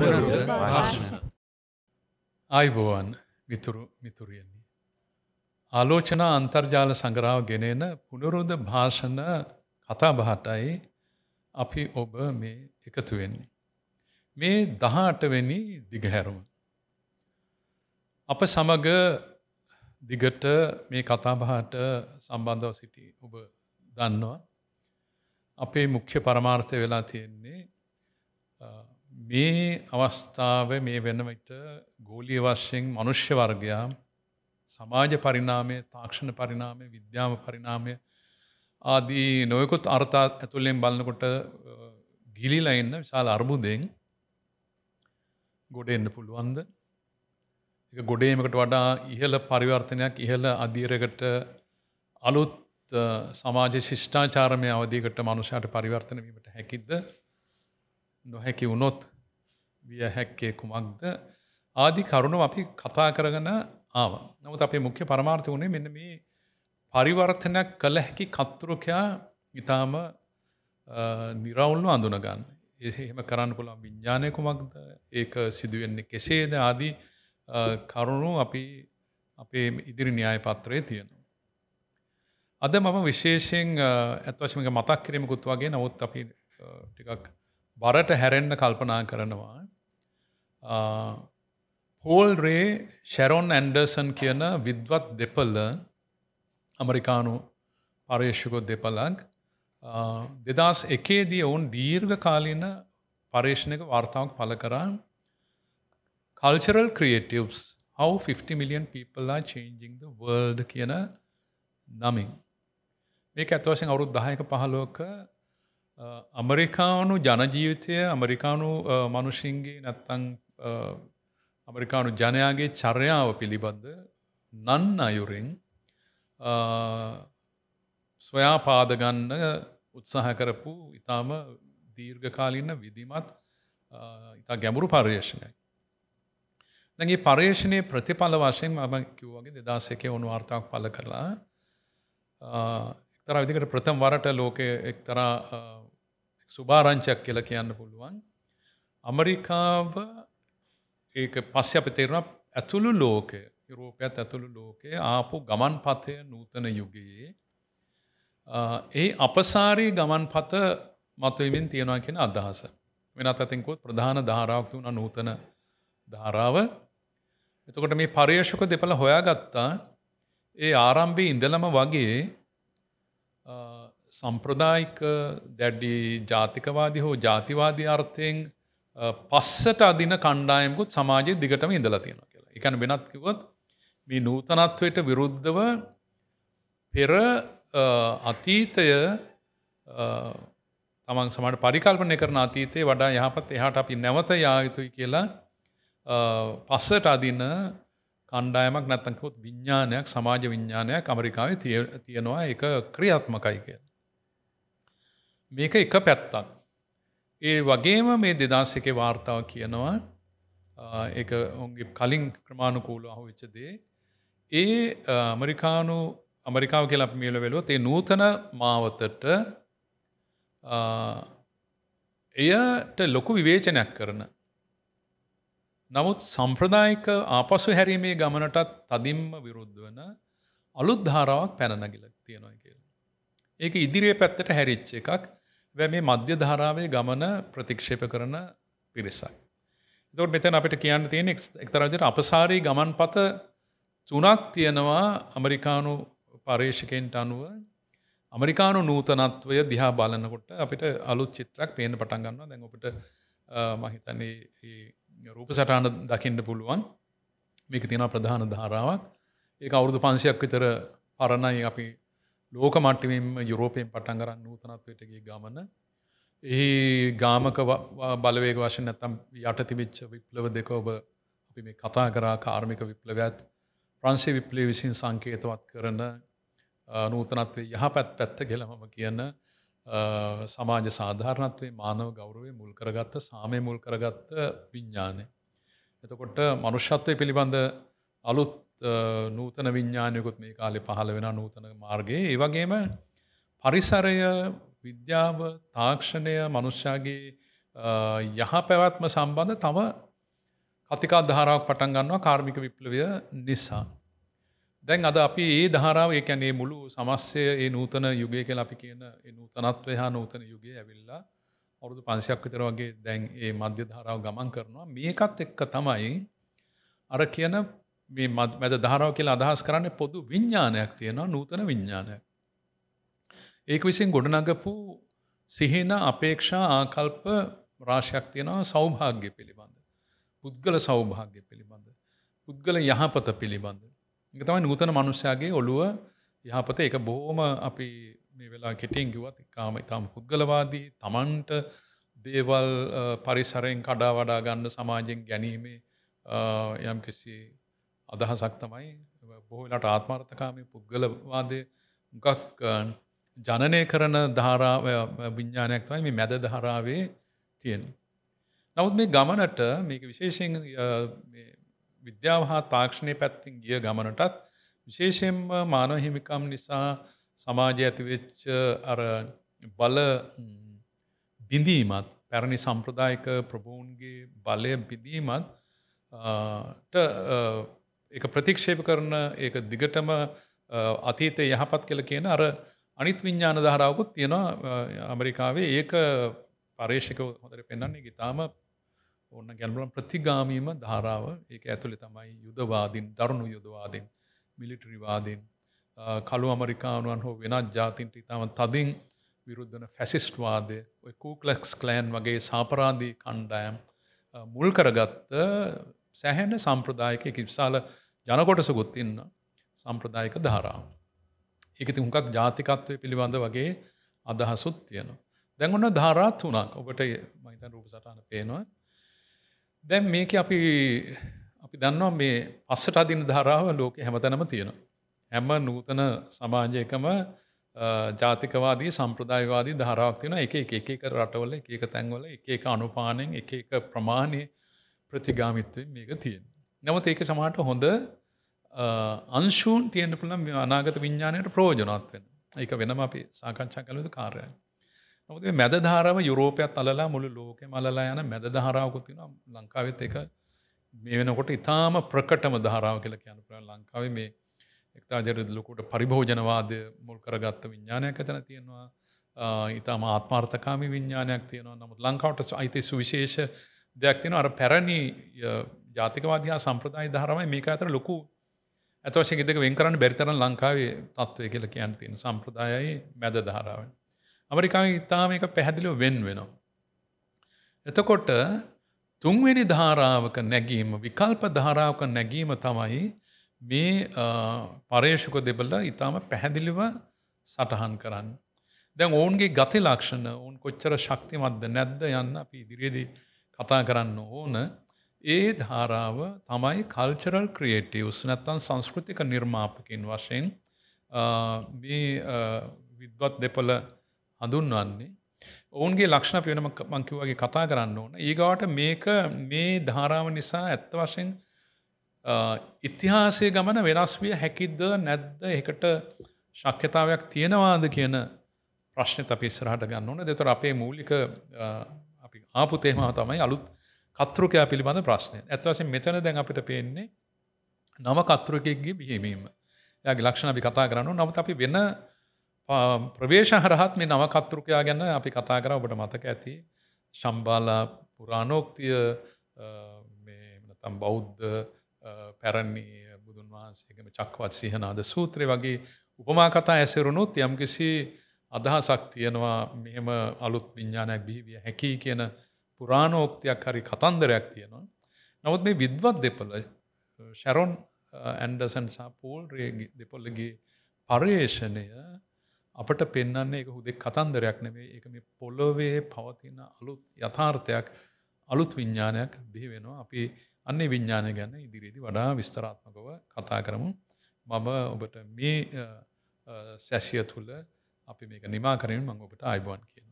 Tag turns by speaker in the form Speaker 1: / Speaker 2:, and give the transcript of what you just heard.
Speaker 1: ගුණරුද භාෂණ.
Speaker 2: අයිබෝවන් මිතුරු මිතුරියන්නේ. ආලෝචනා අන්තර්ජාල සංගරාව ගෙනෙන පුනරුද භාෂණ කතාබහටයි අපි ඔබ මේ එකතු වෙන්නේ. මේ දහටවෙනි දිගහැරුම. අප සමග දිගට මේ කතාබහට සම්බන්ධව සිටි ඔබ දන්නවා. අපේ මුඛ්‍ය පරමාර්ථය වෙලා තියෙන්නේ මේ අවස්ථාව මේ වෙනවිට ගෝලිය වශයෙන් මනුෂ්‍ය වර්ගයා සමාජ පරිණාමය තාක්ෂණ පරිණාමය විද්‍යාම පරිණාමය ආදී නොයකුත් අර්ථාත් ඇතුළෙන් බලන්නකොට ගිලිලා ඉන්න විශාල අර්බුදයෙන් ගොඩ එන්න පුළුවන්ද එක ගොඩේමකට වඩා ඉහළ පරිවර්තනයක් ඉහළ අධීරකට අලුත් සමාජ ශිෂ්ඨාචාරමය අවධීකට මනුෂයාට පරිවර්තනවීමට හැකිද නොහැකි වුණොත් විය හැක්කේ කුමක්ද ආදි කරුණු අපි කතා කරගන ආව. නමුත් අපේ මුඛ්‍ය පරමාර්ථය වුණේ මෙන්න මේ පරිවර්තනයක් කළ හැකි කත්තුරකයා ඉතාම නිරවුල්ලු අඳුනගන්න. එහෙම කරන්න පුළන් විඤ්ඥානය කුමක්ද ඒක සිදුවෙන්නේ කෙසේද ආදී කරුණු අපි අපේ ඉදිරි න්‍යාය පත්‍රය තියෙනවා. අද මම විශේෂයෙන් ඇත්වශමික මතක් කිරීමකුත් වගේ නමුත් අපි ටිකක් බරට හැරෙන්න්න කල්පනා කරනවා පෝල් රේ ශැරොන් ඇන්ඩර්සන් කියන විද්වත් දෙපල්ල අමරිකානු පර්ේෂකෝ දෙපලක් දෙදස් එකේදී ඔවුන් දීර්ඝ කාලීන පර්ේෂණක වාර්තාවක් පල කරා cultural creatives how 50 million people are changing the world කියන නමින් මේක ඇත්වශයෙන් අවුරුත් දහයක පහලෝක අමරිකානු ජනජීවිතය අමරිකානු මනුෂින්ගේ නැත්තං අමරිකානු ජනයාගේ චර්යාව පිළිබඳ නන් අයුරෙන් ස්වයා පාදගන්න උත්සාහ කරපු ඉතාම දීර්ඝකාලින්න විදිමත් ඉතා ගැඹුරු පර්යේෂණයි. දැගේ පර්යේෂණය ප්‍රතිඵල වශයෙන් මම කිව්වගේ දෙදාසකේ ඔනු වාර්තාවක් පල කරලා එක්තර විදිකට ප්‍රථම් වරට ලෝක එක්තරා සුභාරංචයක් කියල කියන්න පුළුවන්. අමරිකාව ඒක පස්ස අප තේරුණ ඇතුළු ලෝකය යුරෝපයත් ඇතුළු ලෝකයේ ආපු ගමන් පථය නූතන යුගයේ ඒ අපසාරී ගමන් පත මතුවමින් තියෙනවා කියෙන අදහස වෙනත් අතින්කොත් ප්‍රධාන ධාරාවක් වුණ නූතන ධාරාව එතකොට මේ පර්යේෂක දෙපළ හොයාගත්තා ඒ ආරම්භි ඉඳලම වගේ සම්ප්‍රදායික දැඩ්ඩි ජාතිකවාදී හෝ ජාතිවාදී අර්ථයෙන් පස්සට අදින කණ්ඩායමකුත් සමාජය දිගටම ඉඳලා තියෙන කියලා එකන වෙනත්කිවත් මේ නූතනත්වයට විරුද්ධව පෙර අතීතය තමන් සමට පරිකල්පනය කරන අතීතේ වඩා යහපත් එහට අපි නැවත යායුතුයි කියලා පස්සට අදින කණ්ඩායමක් නැත්තන්කොත් විඤ්ඥානයක් සමාජ විඤ්ඥානයක් අමරිකාවේ තියෙනවා එක ක්‍රියාත්මකයි කිය. මේක එක පැත්තක් ඒ වගේම මේ දෙදස්සකේ වාර්තාව කියනවා ඒ ඔන්ගේ කලින් ක්‍රමාණුකූල අහු වෙච්චදේ. ඒ අමරිකානු අමරිකාව කියලප මියල වෙලෝ තේ නූතන මාවතට එයට ලොකු විවේචනයක් කරන. නමුත් සම්ප්‍රදායික ආපසු හැරීමේ ගමනටත් තදිම්ම විරුද්ධ වන අලුද්ධාරාවක් පැනනගිල තියෙනවා කියල. ඒක ඉදිරිය පැත්තට හැරිච්ච එකක් වැ මේ මධ්‍ය ධාරාවේ ගමන ප්‍රතික්ෂේප කරන පිරිසයි. දොට මෙතැන අපිට කියන්න තියෙන එක්තරජයට අපසාරී ගමන් පත තුනක් තියෙනවා අමරිකානු පර්ේෂකෙන්ට අනුව අමරිකානු නූතනත්වය දිහා බලන්නකොට අපිට අලුත් චිත්‍රක් පේන පටන් ගන්න දැන් අපට මහිතන්නේ රූප සටාන දකින්න පුළුවන් මේක තියෙන ප්‍රධාන ධාරාවක් ඒ අවුරුදු පන්සියක් විතර පරණයි අපි ලෝක මට්ටිවීම යුරෝපයෙන් පටන් කරන්න නූතනත්වයටගේ ගමන එහි ගාමක බලවේග වශයෙන් නැතම් යටතිවිච්ච විප්ලව දෙක ඔබ අපි මේ කතා කරා කාර්මික විප්ලවයත් ප්‍රන්සේ විප්ලි විසින් සංකේතවත් කරන නූතනත්වේ යහපැත් පැත්ත ගෙලමම කියන්න සමාජ සාධාරණත්වේ මානව ගෞරුවේ මුල් කරගත්ත සාමය මුල් කරගත්ත විඤ්ඥානය. එතකොට මනුෂ්‍යත්වය පිළිබඳ අලුත් නූතන විඤ්ඥානයකුත් මේ කාලෙ පහළ වෙන නූතන මාර්ගයේ ඒවගේම පරිසරය විද්‍යාව තාක්ෂණය මනුෂ්‍යයාගේ යහ පැවැත්ම සම්බන්ධ තව කතිකා ධාරාවක් පටන් ගන්නවා කාර්මික විප්ලවය නිසා. දැන් අද අපි ඒ ධාරාව එකැනේ මුළු සමස්්‍යය ඒ නූතන යුගය කෙල අපි කියන නූතනත්ව හා නූතන යුගේ ඇවිල්ලා අවුරුදු පන්සියක් විතර වගේ දැන් ඒ මධ්‍ය ධාරාව ගමන් කරනවා මේකත් එක්ක තමයි අර කියන මේ මැද ධාරාව කියලා අදහස් කරන්නේ පොදු විඥානයක් තියෙනවා නූතන විඥානයක්. ඒක විසින් ගොඩනගපු සිහින අපේක්ෂා ආකල්ප රාශියක් තියෙනවා සෞභාග්‍ය පිළිබඳ. පුද්ගල සෞභාග්‍ය පිළිබඳ. පුද්ගල යහපත පිළිබඳ. ඒක තමයි නූතන මනුස්සයාගේ ඔළුව යහපත ඒක බොහොම අපි මේ වෙලා කෙටින් කිව්වත් කාම ඊටාම පුද්ගලවාදී Tamanට දේවල් පරිසරයෙන් කඩා වඩා ගන්න සමාජයෙන් ගැනීමේ යම් කිසි අදහසක් තමයි බොහෝලට ආත්මාර්ථකාමී පුද්ගලවාදය ගක් ජනනය කරන ධාරාව විඤ්ඥානයක් තමයි මේ මැද ධරාවේ තියෙන. නවත් මේ ගමනට මේක විශේෂෙන් විද්‍යාව හා තාක්ෂණය පැත්තින් ගිය ගමනටත් විශේෂයෙන්ම මානවහිමිකම් නිසා සමාජ ඇතිවෙච්ච අර බල බිඳීමත් පැරණි සම්ප්‍රදායික ප්‍රභූන්ගේ බලය බිඳීමත් එක ප්‍රතික්ෂේප කරන ඒක දිගටම අතීතය යහපත් කළ කියන අර අනිත් විඤ්ඥාන දහරාවකුත් තියෙනවා ඇමරිකාවේ ඒක පර්ේෂක හොදර පෙන්න්නේ ගිතාම ඔන්න ගැල්බලම් ප්‍රතිගාමීම ධාරාව ඒක ඇතුළි තමයි යුදවාදින් දරුණු යුදවාදින් මිලිටරිවාදින් කළු අමරිකානුවන් හෝ වෙනත් ජාතින්ට ඉතාම තදින් විරුද්ධන ෆැසිස්ට්වාදය ඔය කූක්ලෙක්ස් කලෑන් වගේ සාපරාධී කණ්ඩායම් මුල් කරගත්ත සැහැන සම්ප්‍රදායක කිවිශාල ජනකොටසකුත් ඉන්න සම්ප්‍රදායක ධාරාව. එකති හුඟක් ජාතිකත්වය පිළිබඳ වගේ අදහසුත් තියෙන. දැන්ගොන්න ධාරාත් වුණක් ඔබට මහිතන් රූප සටහන පේනවා. දැන් මේක අපි අපි දන්නවා මේ අස්සට අදින ධාරාව ලෝක හැමතැනම තියෙන. හැම නූතන සමාජයකම ජාතිකවාදී සම්ප්‍රදායවාදී ධාරාවක් තියෙන එක එක එක රටවල එක තැන්වල එක එක අනුපානෙන් එක එක ප්‍රමාණය ප්‍රතිගාමිත්වය මේක තියෙන්. නමුත් ඒක සමහට හොඳ අංශූන් තියෙන්ට පුළම් අනාගත විඤ්ඥානයට ප්‍රෝජනත් වෙන ඒක වෙනම අපි සාකච්ඡා කළද කාරය. නොද මැද ධාරාව යුරෝපයත් අලලා මුළු ලෝක මලලා යන මැද ධාරාවකුතින ලංකාවෙත් එක මේ වෙනකොට ඉතාම ප්‍රකටම ධාරාව කියල කියන පුළ ලංකාවේ මේ එක්තා ජරදලකුට පරිභෝජනවාද මුල් කරගත්ත විඤ්ඥානයක් ඇතන තියෙනවා ඉතාම ආත්මාර්ථකාමි විඤ්ඥානයක් තියෙනවා නමුත් ලංකාවට අයිතිසු විශේෂ දෙයක් තියෙන අර පැරණි ජාතිකවාදයා සම්ප්‍රදාය ධාරමයි මේක අතර ලොකු ඇතවශය ගෙදක වෙන් කරන්න බැරිතරන ලංකාවේ තත්ත්වය කියල කියන්න තියෙන සම්ප්‍රදායයි මැද ධාරාවෙන්. අමරිකාව ඉතාම එක පැහැදිලිව වෙන් වෙනවා. එතකොට තුන්වෙනි ධාරාවක නැගීම විකල්ප ධාරාවක නැගීම තමයි මේ පරේෂක දෙබල ඉතාම පැහැදිලිව සටහන් කරන්න. දැන් ඔවුන්ගේ ගති ලක්ෂණ ඔවුන් කොච්චර ශක්තිමත්ද නැද්ද යන්න අපි ඉදිරියේදී කතා කරන්න ඕන ඒ ධාරාව තමයි කල්චරල් ක්‍රියේටවස් නැත්තන් සංස්කෘතික නිර්මාපකින් වශයෙන් විද්වත් දෙපල හඳුන්වන්නේ ඔවුන්ගේ ලක්ෂණ පියනම මංකිවගේ කතා කරන්න ඕන ඒගවට මේක මේ ධාරාව නිසා ඇත්ත වශයෙන් ඉතිහාසේ ගමන වෙනස් විය හැකිද්ද නැද්ද එකට ශක්්‍යතාවයක් තියෙනවාද කියන ප්‍රශ්නය අපි ස්රහට ගන්න ඕන දෙතර අපේ මූලික ආපු තේම තමයි අලුත් කතෘකයා පිළිබඳ ප්‍රශ්නය ඇත්වසෙන් මෙතන දැන් අපිට පේන්නේ නම කතෘකෙක්ගේ බිහිවීම යගේ ලක්ෂණ අපි කතා කරනු නමුත් අපි වෙන ප්‍රවේශ හරහත් මේ නව කතෘකයා ගැන්න අපි කතා කර ඔබට මතක ඇති ශම්බාලා පුරාණෝක්තිය
Speaker 1: තම් බෞද්ධ පැරණි
Speaker 2: බුදුන් වහන්සේගම චක්වත් සිහනාද සූත්‍රය වගේ උපමා කතා ඇසරුණුත් යම්කිසි අදහසක් තියෙනවා මෙම අලුත් විඤ්ඥානයක් බිහිවිය හැකි කියන පුරාණෝක්තියක් හරි කතන්දරයක් තියෙනවා. නවත් මේ විද්වත් දෙපල ශැරොන් ඇන්ඩසන් සා පෝල් රේ දෙපොල්ලගේ පර්යේෂණය අපට පෙන්න්නේ එක හුදෙක් කතන්දරයක් නෙවේ එක මේ පොලොවේ පවතින අලුත් යථාර්ථයක් අලුත් විඤ්ඥානයක් බිහිවෙනවා අපි අන්නේ විඤ්ඥානය ගැන ඉදිරිදි වඩා විස්තරාත්මකව කතා කරමු මම ඔබට මේ සැසිය තුළ අපි මේක නිමා කරමින් මං ඔබට අයිබෝන් කිය